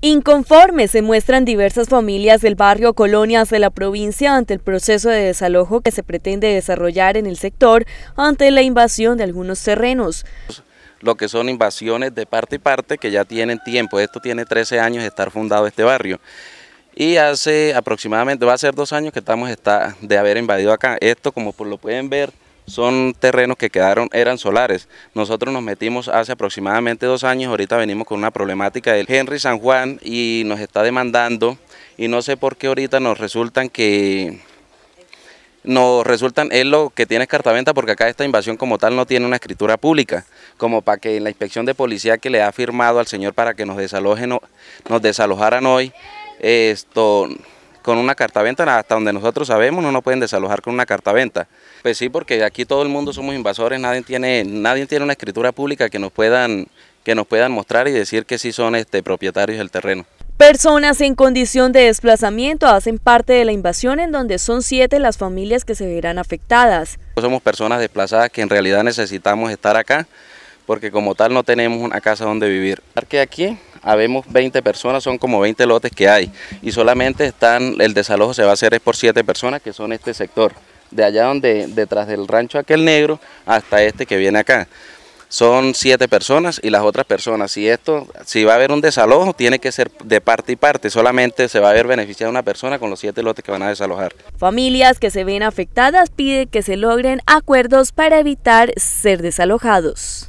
Inconformes se muestran diversas familias del barrio Colonias de la provincia ante el proceso de desalojo que se pretende desarrollar en el sector ante la invasión de algunos terrenos. Lo que son invasiones de parte y parte que ya tienen tiempo, esto tiene 13 años de estar fundado este barrio. Y hace aproximadamente, va a ser dos años que estamos de haber invadido acá. Esto como lo pueden ver son terrenos que quedaron, eran solares. Nosotros nos metimos hace aproximadamente dos años, ahorita venimos con una problemática del Henry San Juan y nos está demandando y no sé por qué ahorita nos resultan que nos resultan, es lo que tiene es cartaventa porque acá esta invasión como tal no tiene una escritura pública, como para que en la inspección de policía que le ha firmado al señor para que nos desalojen, nos desalojaran hoy, esto con una carta venta, hasta donde nosotros sabemos, no nos pueden desalojar con una carta venta. Pues sí, porque aquí todo el mundo somos invasores, nadie tiene, nadie tiene una escritura pública que nos puedan, que nos puedan mostrar y decir que sí son este, propietarios del terreno. Personas en condición de desplazamiento hacen parte de la invasión en donde son siete las familias que se verán afectadas. Somos personas desplazadas que en realidad necesitamos estar acá porque como tal no tenemos una casa donde vivir. Que aquí habemos 20 personas, son como 20 lotes que hay y solamente están, el desalojo se va a hacer es por 7 personas que son este sector, de allá donde, detrás del rancho aquel negro hasta este que viene acá. Son 7 personas y las otras personas, si esto, si va a haber un desalojo, tiene que ser de parte y parte, solamente se va a ver beneficiada una persona con los 7 lotes que van a desalojar. Familias que se ven afectadas piden que se logren acuerdos para evitar ser desalojados.